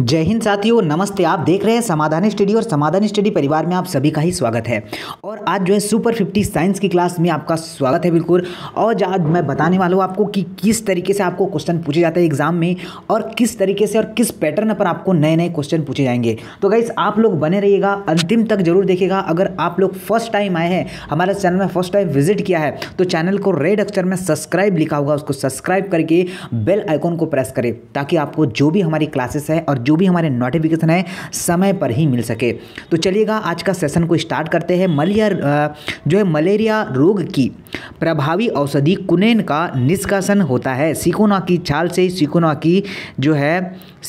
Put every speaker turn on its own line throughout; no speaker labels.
जय हिंद साथियों नमस्ते आप देख रहे हैं समाधान स्टडी और समाधान स्टडी परिवार में आप सभी का ही स्वागत है और आज जो है सुपर फिफ्टी साइंस की क्लास में आपका स्वागत है बिल्कुल और आज मैं बताने वाला हूँ आपको कि किस तरीके से आपको क्वेश्चन पूछे जाते हैं एग्जाम में और किस तरीके से और किस पैटर्न पर आपको नए नए क्वेश्चन पूछे जाएंगे तो गाइस आप लोग बने रहिएगा अंतिम तक जरूर देखेगा अगर आप लोग फर्स्ट टाइम आए हैं हमारे चैनल में फर्स्ट टाइम विजिट किया है तो चैनल को रेड अक्षर में सब्सक्राइब लिखा होगा उसको सब्सक्राइब करके बेल आइकॉन को प्रेस करें ताकि आपको जो भी हमारी क्लासेस है और जो भी हमारे नोटिफिकेशन है समय पर ही मिल सके तो चलिएगा आज का सेशन को स्टार्ट करते हैं मलेरिया जो है मलेरिया रोग की प्रभावी औषधि कुनेन का निष्कासन होता है सिकोना की छाल से सिकोना की जो है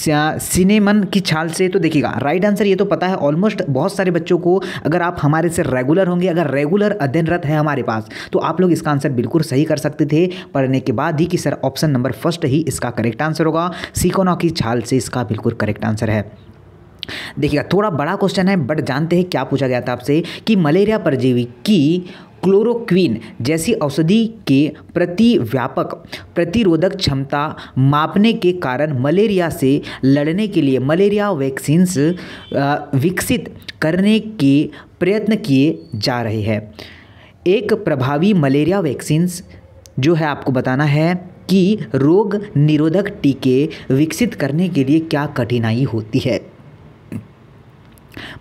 सिनेमन की छाल से तो देखिएगा राइट आंसर ये तो पता है ऑलमोस्ट बहुत सारे बच्चों को अगर आप हमारे से रेगुलर होंगे अगर रेगुलर अध्ययनरत है हमारे पास तो आप लोग इसका आंसर बिल्कुल सही कर सकते थे पढ़ने के बाद ही कि सर ऑप्शन नंबर फर्स्ट ही इसका करेक्ट आंसर होगा सिकोना की छाल से इसका बिल्कुल करेक्ट आंसर है देखिएगा थोड़ा बड़ा क्वेश्चन है बट जानते हैं क्या पूछा गया था आपसे कि मलेरिया परजीवी की क्लोरोक्वीन जैसी औषधि के प्रति व्यापक प्रतिरोधक क्षमता मापने के कारण मलेरिया से लड़ने के लिए मलेरिया वैक्सीन्स विकसित करने के प्रयत्न किए जा रहे हैं एक प्रभावी मलेरिया वैक्सीन्स जो है आपको बताना है कि रोग निरोधक टीके विकसित करने के लिए क्या कठिनाई होती है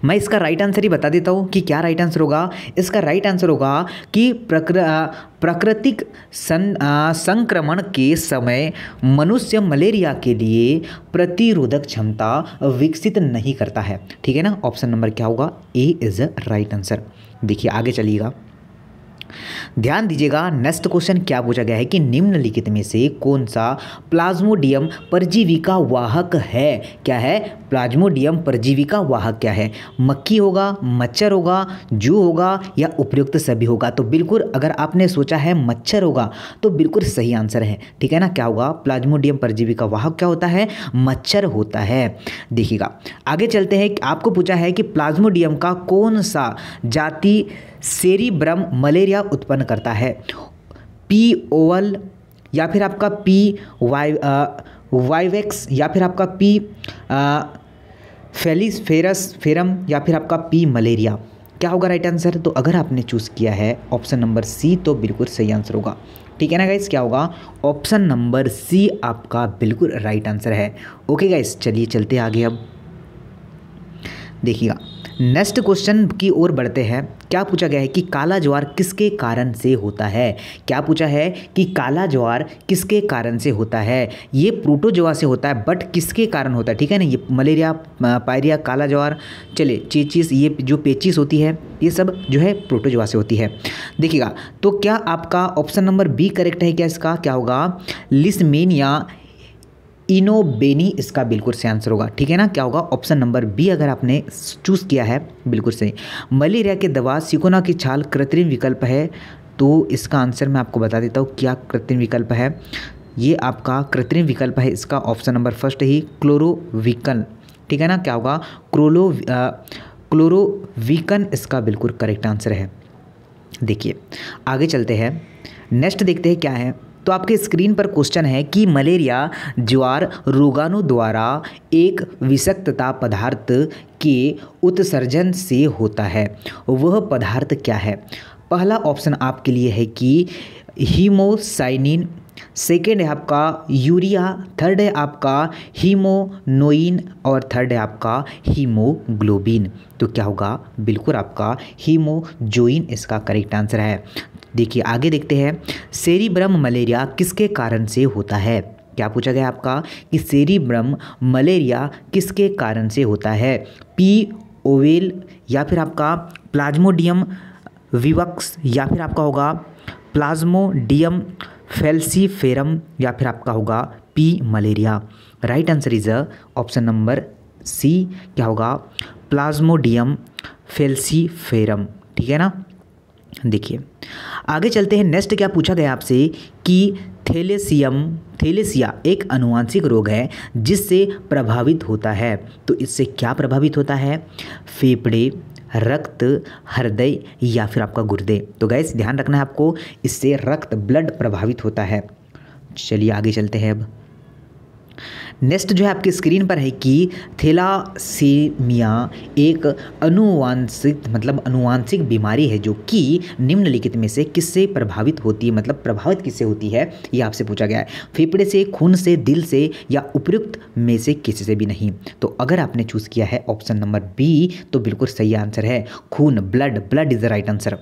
मैं इसका राइट आंसर ही बता देता हूँ कि क्या राइट आंसर होगा इसका राइट आंसर होगा कि प्रकृ प्राकृतिक सं, संक्रमण के समय मनुष्य मलेरिया के लिए प्रतिरोधक क्षमता विकसित नहीं करता है ठीक है ना ऑप्शन नंबर क्या होगा ए इज़ राइट आंसर देखिए आगे चलिएगा ध्यान दीजिएगा नेक्स्ट क्वेश्चन क्या पूछा गया है कि निम्नलिखित में से कौन सा प्लाज्मोडियम परजीवी का वाहक है क्या है प्लाज्मोडियम परजीवी का वाहक क्या है मक्खी होगा मच्छर होगा जू होगा या उपयुक्त सभी होगा तो बिल्कुल अगर आपने सोचा है मच्छर होगा तो बिल्कुल सही आंसर है ठीक है ना क्या होगा प्लाज्मोडियम परजीवी का वाहक क्या होता है मच्छर होता है देखिएगा आगे चलते हैं आपको पूछा है कि प्लाज्मोडियम का कौन सा जाति सेरिब्रम मलेरिया उत्पन्न उत्पन्न करता है पी ओवल या फिर आपका पी वाई वाइवेक्स या फिर आपका पी फेलिस फेरस फेरम या फिर आपका पी मलेरिया क्या होगा राइट आंसर तो अगर आपने चूज़ किया है ऑप्शन नंबर सी तो बिल्कुल सही आंसर होगा ठीक है ना गाइस क्या होगा ऑप्शन नंबर सी आपका बिल्कुल राइट आंसर है ओके गाइस चलिए चलते आगे अब देखिएगा नेक्स्ट क्वेश्चन की ओर बढ़ते हैं क्या पूछा गया है कि काला ज्वार किसके कारण से होता है क्या पूछा है कि काला ज्वार किसके कारण से होता है ये प्रोटोजोआ से होता है बट किसके कारण होता है ठीक है ना ये मलेरिया पायरिया काला ज्वार चले चेचिस ये जो पेचिस होती है ये सब जो है प्रोटोजोआ से होती है देखिएगा तो क्या आपका ऑप्शन नंबर बी करेक्ट है क्या इसका क्या होगा लिसमेनिया बेनी इसका बिल्कुल सही आंसर होगा ठीक है ना क्या होगा ऑप्शन नंबर बी अगर आपने चूज़ किया है बिल्कुल सही मलेरिया के दवा सिकोना की छाल कृत्रिम विकल्प है तो इसका आंसर मैं आपको बता देता हूँ क्या कृत्रिम विकल्प है ये आपका कृत्रिम विकल्प है इसका ऑप्शन नंबर फर्स्ट ही क्लोरोविकन ठीक है ना क्या होगा क्रोलो क्लोरोविकन इसका बिल्कुल करेक्ट आंसर है देखिए आगे चलते हैं नेक्स्ट देखते हैं क्या है तो आपके स्क्रीन पर क्वेश्चन है कि मलेरिया ज्वार रोगाणु द्वारा एक विषक्तता पदार्थ के उत्सर्जन से होता है वह पदार्थ क्या है पहला ऑप्शन आपके लिए है कि हीमोसाइनिन सेकेंड है आपका यूरिया थर्ड है आपका हीमोनोइन और थर्ड है आपका हीमोग्लोबिन तो क्या होगा बिल्कुल आपका हीमोजोइन इसका करेक्ट आंसर है देखिए आगे देखते हैं सेरीब्रम मलेरिया किसके कारण से होता है क्या पूछा गया आपका कि सेरिब्रम मलेरिया किसके कारण से होता है पी ओवेल या फिर आपका प्लाज्मोडियम विवक्स या फिर आपका होगा प्लाज्मोडियम फेल्सीफेरम या फिर आपका होगा P malaria right answer is option number C क्या होगा प्लाज्मोडियम फेल्सीफेरम ठीक है ना देखिए आगे चलते हैं नेक्स्ट क्या पूछा गया आपसे कि थेलेसियम थेलेसिया एक अनुवांशिक रोग है जिससे प्रभावित होता है तो इससे क्या प्रभावित होता है फेफड़े रक्त हृदय या फिर आपका गुर्दे तो गैस ध्यान रखना है आपको इससे रक्त ब्लड प्रभावित होता है चलिए आगे चलते हैं अब नेक्स्ट जो है आपकी स्क्रीन पर है कि थेलासीमिया एक अनुवांशिक मतलब अनुवांशिक बीमारी है जो कि निम्नलिखित में से किससे प्रभावित होती है मतलब प्रभावित किससे होती है ये आपसे पूछा गया है फेफड़े से खून से दिल से या उपयुक्त में से किसी से भी नहीं तो अगर आपने चूज़ किया है ऑप्शन नंबर बी तो बिल्कुल सही आंसर है खून blood blood is the right answer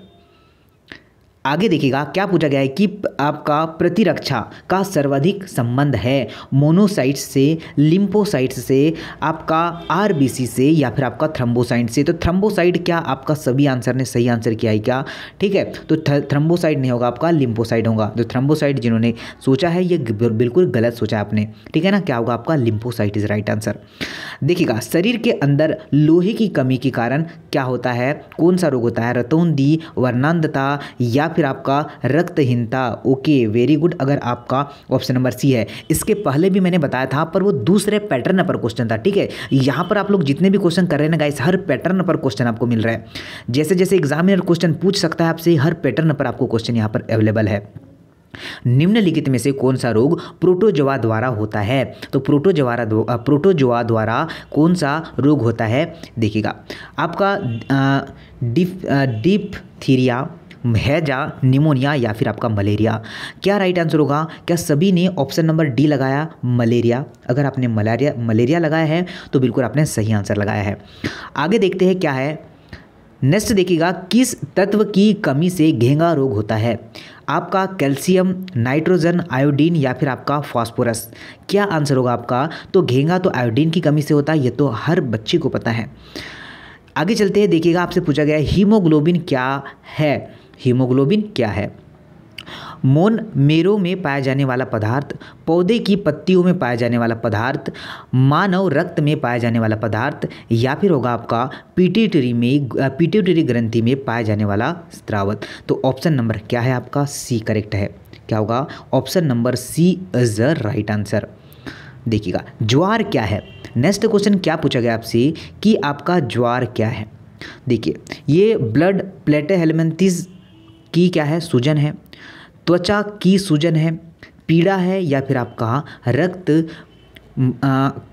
आगे देखिएगा क्या पूछा गया है कि आपका प्रतिरक्षा का सर्वाधिक संबंध है मोनोसाइट्स से लिम्फोसाइट्स से आपका आरबीसी से या फिर आपका थ्रम्बोसाइट से तो थ्रम्बोसाइट क्या आपका सभी आंसर ने सही आंसर किया है क्या ठीक है तो थ्रम्बोसाइट नहीं होगा आपका लिम्फोसाइट होगा तो थ्रम्बोसाइट जिन्होंने सोचा है ये बिल्कुल गलत सोचा है आपने ठीक है ना क्या होगा आपका लिम्फोसाइट इज राइट आंसर देखिएगा शरीर के अंदर लोहे की कमी के कारण क्या होता है कौन सा रोग होता है रतौंदी वर्णांधता या फिर आपका रक्तहीनता ओके वेरी गुड अगर आपका ऑप्शन नंबर सी है इसके पहले भी मैंने बताया था पर वो दूसरे पैटर्न पर क्वेश्चन था ठीक है यहाँ पर आप लोग जितने भी क्वेश्चन कर रहे हैं ना गाइस हर पैटर्न पर क्वेश्चन आपको मिल रहा है जैसे जैसे एग्जामिनर क्वेश्चन पूछ सकता है आपसे हर पैटर्न पर आपको क्वेश्चन यहाँ पर अवेलेबल है निम्नलिखित में से कौन सा रोग प्रोटोजोआ द्वारा होता है तो प्रोटोजोआ प्रोटोजोआ द्वारा कौन सा रोग होता है देखिएगा आपका डिप डिप थीरिया हैजा निमोनिया या फिर आपका मलेरिया क्या राइट आंसर होगा क्या सभी ने ऑप्शन नंबर डी लगाया मलेरिया अगर आपने मलेरिया मलेरिया लगाया है तो बिल्कुल आपने सही आंसर लगाया है आगे देखते हैं क्या है नेक्स्ट देखिएगा किस तत्व की कमी से घेंगा रोग होता है आपका कैल्शियम नाइट्रोजन आयोडीन या फिर आपका फास्फोरस क्या आंसर होगा आपका तो घेंगा तो आयोडीन की कमी से होता है ये तो हर बच्चे को पता है आगे चलते हैं देखिएगा आपसे पूछा गया हीमोग्लोबिन क्या है हीमोग्लोबिन क्या है मोन मेरो में पाया जाने वाला पदार्थ पौधे की पत्तियों में पाया जाने वाला पदार्थ मानव रक्त में पाया जाने वाला पदार्थ या फिर होगा आपका पीटीटरी में पीटीटरी ग्रंथि में पाया जाने वाला स्त्रावत तो ऑप्शन नंबर क्या है आपका सी करेक्ट है क्या होगा option number C is the right answer देखिएगा ज्वार क्या है नेक्स्ट क्वेश्चन क्या पूछा गया आपसे कि आपका ज्वार क्या है देखिए ये ब्लड प्लेटेहेलमेंथिस की क्या है सूजन है त्वचा की सूजन है पीड़ा है या फिर आपका रक्त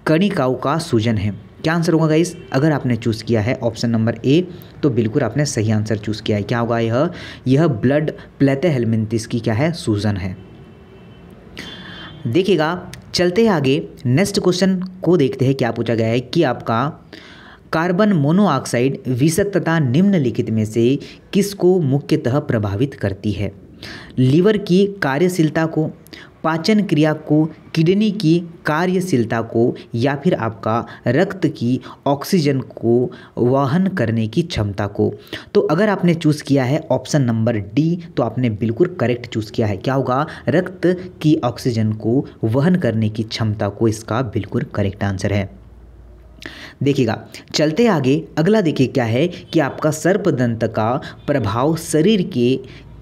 कणिकाओं का सूजन है क्या आंसर होगा गाइस अगर आपने चूज़ किया है ऑप्शन नंबर ए तो बिल्कुल आपने सही आंसर चूज़ किया है क्या होगा यह यह ब्लड प्लेते हेलमिंतिस की क्या है सूजन है देखिएगा चलते हैं आगे नेक्स्ट क्वेश्चन को देखते हैं क्या पूछा गया है कि आपका कार्बन मोनोऑक्साइड विषक तथा निम्नलिखित में से किसको मुख्यतः प्रभावित करती है लीवर की कार्यशीलता को पाचन क्रिया को किडनी की कार्यशीलता को या फिर आपका रक्त की ऑक्सीजन को वहन करने की क्षमता को तो अगर आपने चूज़ किया है ऑप्शन नंबर डी तो आपने बिल्कुल करेक्ट चूज़ किया है क्या होगा रक्त की ऑक्सीजन को वहन करने की क्षमता को इसका बिल्कुल करेक्ट आंसर है देखिएगा चलते आगे अगला देखिए क्या है कि आपका सर्पदंत का प्रभाव शरीर के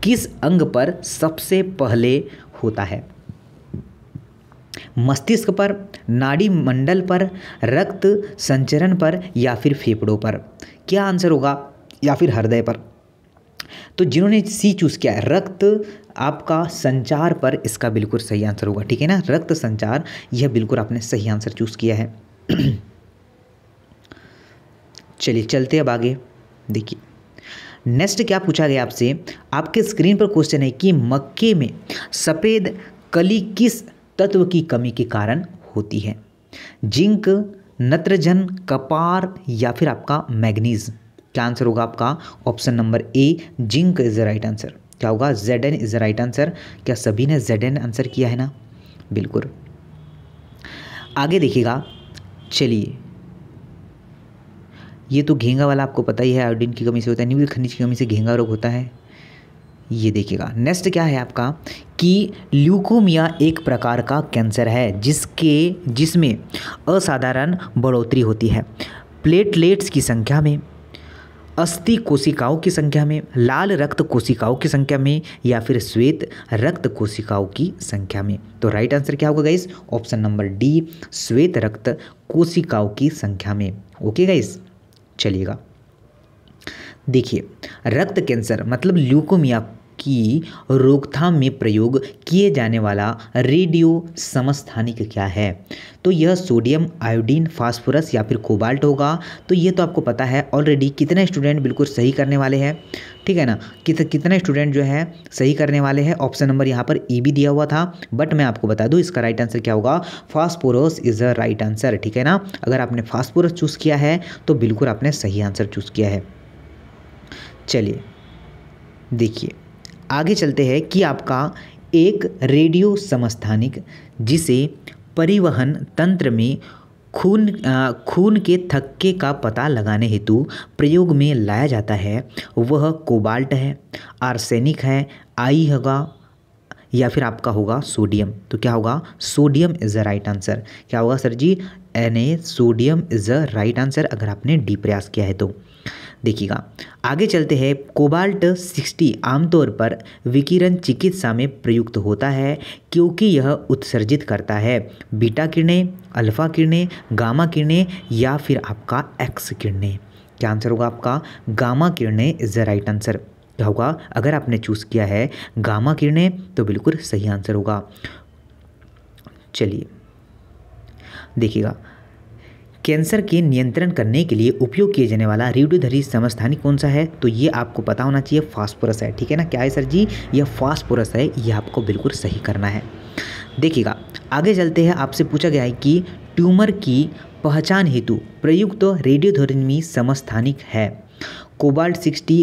किस अंग पर सबसे पहले होता है मस्तिष्क पर नाड़ी मंडल पर रक्त संचरण पर या फिर फेफड़ों पर क्या आंसर होगा या फिर हृदय पर तो जिन्होंने सी चूज़ किया है रक्त आपका संचार पर इसका बिल्कुल सही आंसर होगा ठीक है ना रक्त संचार यह बिल्कुल आपने सही आंसर चूज़ किया है चलिए चलते अब आगे देखिए नेक्स्ट क्या पूछा गया आपसे आपके स्क्रीन पर क्वेश्चन है कि मक्के में सफ़ेद कली किस तत्व की कमी के कारण होती है जिंक नत्रजन कपार या फिर आपका मैग्नीज क्या आंसर होगा आपका option number A zinc is the right answer क्या होगा Z N is the right answer क्या सभी ने जेड एन आंसर किया है ना बिल्कुल आगे देखिएगा चलिए ये तो घेंगा वाला आपको पता ही है आयोडीन की कमी से होता है नील खनिज की कमी से घेंगा रोग होता है ये देखिएगा नेक्स्ट क्या है आपका कि ल्यूकोमिया एक प्रकार का कैंसर है जिसके जिसमें असाधारण बढ़ोतरी होती है प्लेटलेट्स की संख्या में अस्थि कोशिकाओं की संख्या में लाल रक्त कोशिकाओं की संख्या में या फिर श्वेत रक्त कोशिकाओं की संख्या में तो राइट आंसर क्या होगा गाइस ऑप्शन नंबर डी श्वेत रक्त कोशिकाओं की संख्या में ओके गाइस चलेगा देखिए रक्त कैंसर मतलब ल्यूकोमिया की रोकथाम में प्रयोग किए जाने वाला रेडियो समस्थानिक क्या है तो यह सोडियम आयोडीन फास्फोरस या फिर कोबाल्ट होगा तो ये तो आपको पता है ऑलरेडी कितने स्टूडेंट बिल्कुल सही करने वाले हैं ठीक है ना कित कितने स्टूडेंट जो है सही करने वाले हैं ऑप्शन नंबर यहाँ पर ई e भी दिया हुआ था बट मैं आपको बता दूँ इसका राइट आंसर क्या होगा phosphorus is the right answer ठीक है ना अगर आपने फास्फोरस चूज़ किया है तो बिल्कुल आपने सही आंसर चूज़ किया है चलिए देखिए आगे चलते हैं कि आपका एक रेडियो समस्थानिक जिसे परिवहन तंत्र में खून खून के थक्के का पता लगाने हेतु प्रयोग में लाया जाता है वह कोबाल्ट है आर्सेनिक है आई होगा या फिर आपका होगा सोडियम तो क्या होगा sodium is the right answer क्या होगा सर जी N A sodium is the right answer अगर आपने डी प्रयास किया है तो देखिएगा आगे चलते हैं कोबाल्ट 60 आमतौर पर विकिरण चिकित्सा में प्रयुक्त होता है क्योंकि यह उत्सर्जित करता है बीटा किरणें अल्फा किरणें गामा किरणें या फिर आपका एक्स किरणें क्या आंसर होगा आपका गामा किरणें इज द राइट आंसर क्या होगा अगर आपने चूज किया है गामा किरणें तो बिल्कुल सही आंसर होगा चलिए देखिएगा कैंसर के नियंत्रण करने के लिए उपयोग किए जाने वाला रेडियोधरी समस्थानी कौन सा है तो ये आपको पता होना चाहिए फास्फोरस है ठीक है ना क्या है सर जी यह फास्फोरस है ये आपको बिल्कुल सही करना है देखिएगा आगे चलते हैं आपसे पूछा गया है कि ट्यूमर की पहचान हेतु प्रयुक्त तो रेडियोधर्मी समस्थानिक है कोबाल्ट सिक्सटी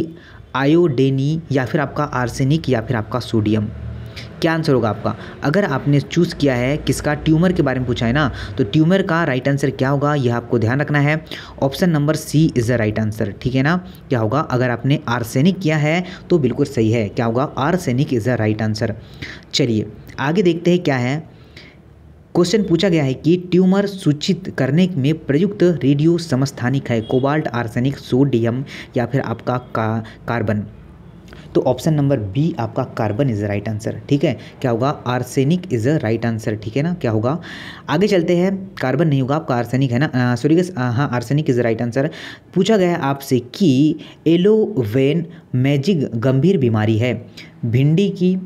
आयोडेनी या फिर आपका आर्सेनिक या फिर आपका सोडियम क्या आंसर होगा आपका अगर आपने चूज़ किया है किसका ट्यूमर के बारे में पूछा है ना तो ट्यूमर का राइट आंसर क्या होगा यह आपको ध्यान रखना है option number C is the right answer ठीक है ना क्या होगा अगर आपने आर्सेनिक किया है तो बिल्कुल सही है क्या होगा arsenic is the right answer चलिए आगे देखते हैं क्या है क्वेश्चन पूछा गया है कि ट्यूमर सूचित करने में प्रयुक्त रेडियो समस्थानिक है कोबाल्ट आर्सेनिक सोडियम या फिर आपका का कार्बन तो ऑप्शन नंबर बी आपका कार्बन इज राइट आंसर ठीक है क्या होगा arsenic is a right answer ठीक है ना क्या होगा आगे चलते हैं कार्बन नहीं होगा आपका आर्सेनिक है ना सॉरी हाँ आर्सेनिक इज राइट आंसर पूछा गया है आपसे कि एलोवेन मैजिक गंभीर बीमारी है भिंडी की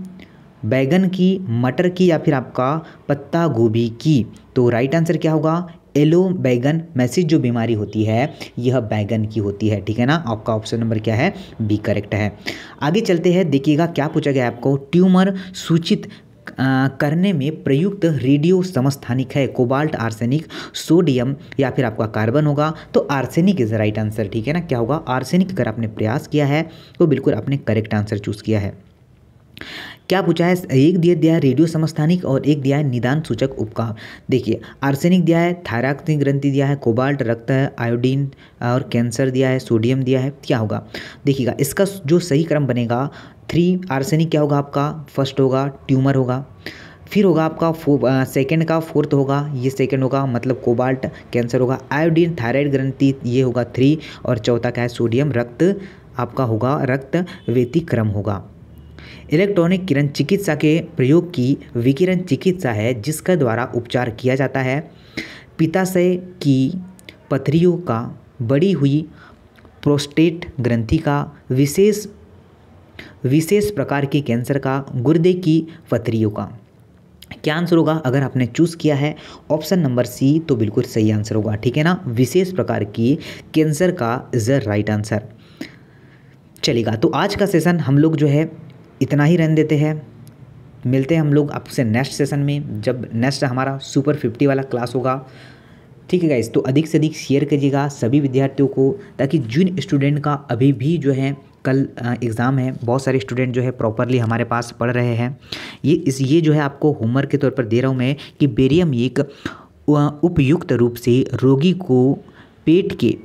बैगन की मटर की या फिर आपका पत्ता गोभी की तो राइट आंसर क्या होगा एलो बैगन मैसेज जो बीमारी होती है यह बैगन की होती है ठीक है ना आपका ऑप्शन नंबर क्या है बी करेक्ट है आगे चलते हैं देखिएगा क्या पूछा गया आपको ट्यूमर सूचित करने में प्रयुक्त रेडियो समस्थानिक है कोबाल्ट आर्सेनिक सोडियम या फिर आपका कार्बन होगा तो आर्सेनिक इज़ राइट आंसर ठीक है ना क्या होगा आर्सेनिक अगर आपने प्रयास किया है तो बिल्कुल आपने करेक्ट आंसर चूज़ किया है क्या पूछा है एक दिया दिया है रेडियो समस्थानिक और एक दिया है निदान सूचक उपकार देखिए आर्सेनिक दिया है थायराक्तिक ग्रंथि दिया है कोबाल्ट रक्त है आयोडीन और कैंसर दिया है सोडियम दिया है क्या होगा देखिएगा इसका जो सही क्रम बनेगा थ्री आर्सेनिक क्या होगा आपका फर्स्ट होगा ट्यूमर होगा फिर होगा आपका फो सेकेंड का फोर्थ होगा ये सेकेंड होगा मतलब कोबाल्ट कैंसर होगा आयोडीन थायराइड ग्रंथि ये होगा थ्री और चौथा क्या है सोडियम रक्त आपका होगा रक्त व्यतिक्रम होगा इलेक्ट्रॉनिक किरण चिकित्सा के प्रयोग की विकिरण चिकित्सा है जिसका द्वारा उपचार किया जाता है पिताशय की पथरियों का बड़ी हुई प्रोस्टेट ग्रंथि का विशेष विशेष प्रकार के कैंसर का गुर्दे की पथरियों का क्या आंसर होगा अगर आपने चूज़ किया है ऑप्शन नंबर सी तो बिल्कुल सही आंसर होगा ठीक है ना विशेष प्रकार की कैंसर का इज द राइट आंसर चलेगा तो आज का सेशन हम लोग जो है इतना ही रन देते हैं मिलते हैं हम लोग आपसे नेक्स्ट सेशन में जब नेक्स्ट हमारा सुपर फिफ्टी वाला क्लास होगा ठीक है गाइज तो अधिक से अधिक शेयर कीजिएगा सभी विद्यार्थियों को ताकि जिन स्टूडेंट का अभी भी जो है कल एग्ज़ाम है बहुत सारे स्टूडेंट जो है प्रॉपरली हमारे पास पढ़ रहे हैं ये इस ये जो है आपको होमवर्क के तौर पर दे रहा हूँ मैं कि बेरियम एक उपयुक्त रूप से रोगी को पेट के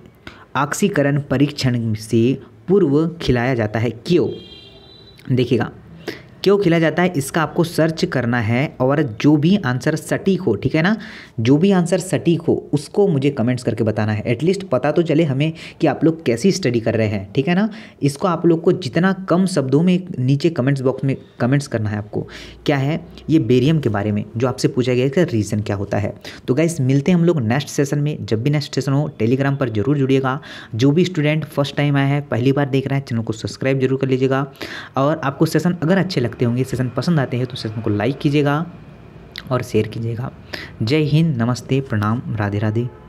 ऑक्सीकरण परीक्षण से पूर्व खिलाया जाता है क्यों देखिएगा क्यों खेला जाता है इसका आपको सर्च करना है और जो भी आंसर सटीक हो ठीक है ना जो भी आंसर सटीक हो उसको मुझे कमेंट्स करके बताना है एटलीस्ट पता तो चले हमें कि आप लोग कैसी स्टडी कर रहे हैं ठीक है ना इसको आप लोग को जितना कम शब्दों में नीचे कमेंट्स बॉक्स में कमेंट्स करना है आपको क्या है ये बेरियम के बारे में जो आपसे पूछा गया इसका रीज़न क्या होता है तो गाइस मिलते हैं हम लोग नेक्स्ट सेशन में जब भी नेक्स्ट सेशन हो टेलीग्राम पर जरूर जुड़िएगा जो भी स्टूडेंट फर्स्ट टाइम आया है पहली बार देख रहा है चैनल को सब्सक्राइब जरूर कर लीजिएगा और आपको सेशन अगर अच्छे लगे लगते होंगे सेशन पसंद आते हैं तो सेशन को लाइक कीजिएगा और शेयर कीजिएगा जय हिंद नमस्ते प्रणाम राधे राधे